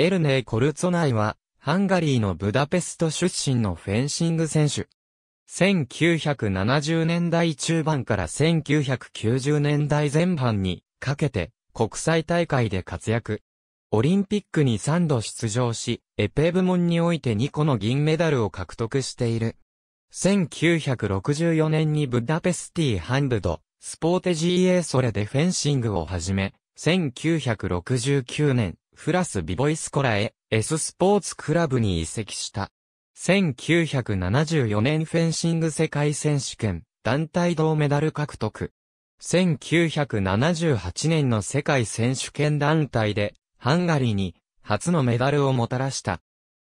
エルネー・コルツォナイは、ハンガリーのブダペスト出身のフェンシング選手。1970年代中盤から1990年代前半にかけて国際大会で活躍。オリンピックに3度出場し、エペ部門において2個の銀メダルを獲得している。1964年にブダペスティハンルド、スポーテ GA それでフェンシングを始め、1969年、フラス・ビボイスコラへ S スポーツクラブに移籍した。1974年フェンシング世界選手権団体銅メダル獲得。1978年の世界選手権団体でハンガリーに初のメダルをもたらした。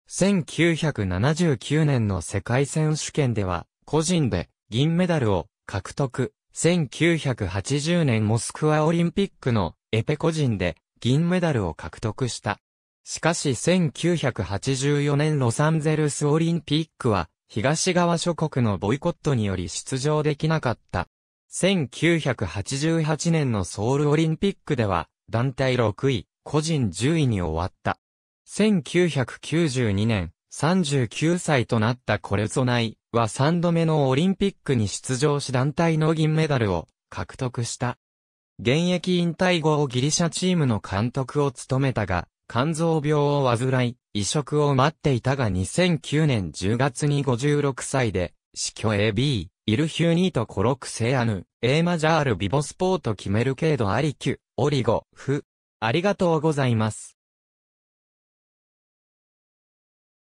1979年の世界選手権では個人で銀メダルを獲得。1980年モスクワオリンピックのエペ個人で銀メダルを獲得した。しかし1984年ロサンゼルスオリンピックは東側諸国のボイコットにより出場できなかった。1988年のソウルオリンピックでは団体6位、個人10位に終わった。1992年、39歳となったコルソナイは3度目のオリンピックに出場し団体の銀メダルを獲得した。現役引退後をギリシャチームの監督を務めたが、肝臓病を患い、移植を待っていたが2009年10月に56歳で、死去 AB、イルヒューニートコロクセアヌ、エマジャールビボスポート決める程度アリキュ、オリゴ、フ。ありがとうございます。